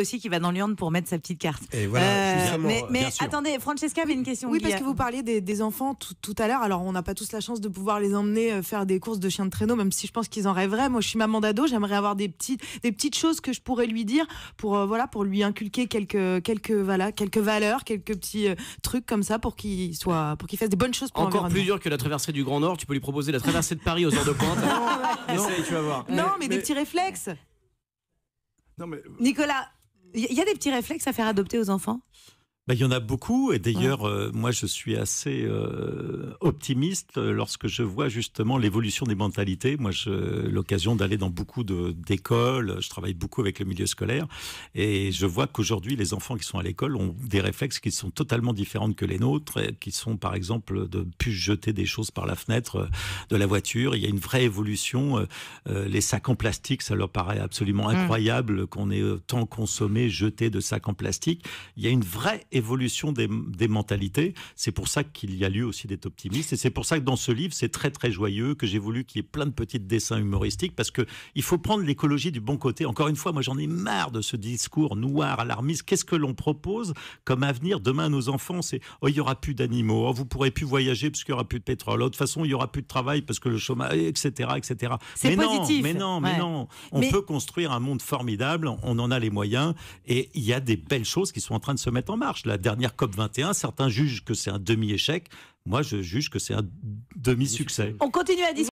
aussi qui va dans l'urne pour mettre sa petite carte. Et voilà, euh, mais, attendez, Francesca avait une question. Oui, parce que vous parliez des, enfants tout, à l'heure. Alors, on n'a pas tous la chance de pouvoir les emmener euh, faire des courses de chiens de traîneau, même si je pense qu'ils en rêveraient. Moi, je suis maman d'ado, j'aimerais avoir des petites, des petites choses que je pourrais lui dire pour, euh, voilà, pour lui inculquer quelques, quelques, voilà, quelques valeurs, quelques petits trucs comme ça pour qu'il soit, pour qu'il fasse des bonnes choses pour Encore plus dur que la traversée du Grand Nord, tu peux lui proposer la traversée de Paris aux heures de pointe. non, tu vas voir. Non, mais, des petits réflexes. Non, mais... Nicolas, il y a des petits réflexes à faire adopter aux enfants ben, il y en a beaucoup, et d'ailleurs, euh, moi je suis assez euh, optimiste euh, lorsque je vois justement l'évolution des mentalités. Moi, j'ai l'occasion d'aller dans beaucoup d'écoles, je travaille beaucoup avec le milieu scolaire, et je vois qu'aujourd'hui, les enfants qui sont à l'école ont des réflexes qui sont totalement différents que les nôtres, qui sont par exemple de plus jeter des choses par la fenêtre de la voiture. Il y a une vraie évolution. les sacs en plastique, ça leur paraît absolument mmh. incroyable qu'on ait tant consommé, jeté de sacs en plastique. Il y a une vraie évolution des, mentalités. C'est pour ça qu'il y a lieu aussi d'être optimiste. Et c'est pour ça que dans ce livre, c'est très très joyeux, que j'ai voulu qu'il y ait plein de petits dessins humoristiques, parce que il faut prendre l'écologie du bon côté. Encore une fois, moi j'en ai marre de ce discours noir, alarmiste. Qu'est-ce que l'on propose comme avenir demain à nos enfants C'est oh, il y aura plus d'animaux, oh, vous pourrez plus voyager parce qu'il y aura plus de pétrole. Oh, de toute façon, il y aura plus de travail parce que le chômage, etc., etc. Mais non, mais non, mais non. On peut construire un monde formidable. On en a les moyens et il y a des belles choses qui sont en train de se mettre en marche. La dernière COP 21, certains jugent que c'est un demi-échec. Moi, je juge que c'est un demi-succès. On continue à discuter.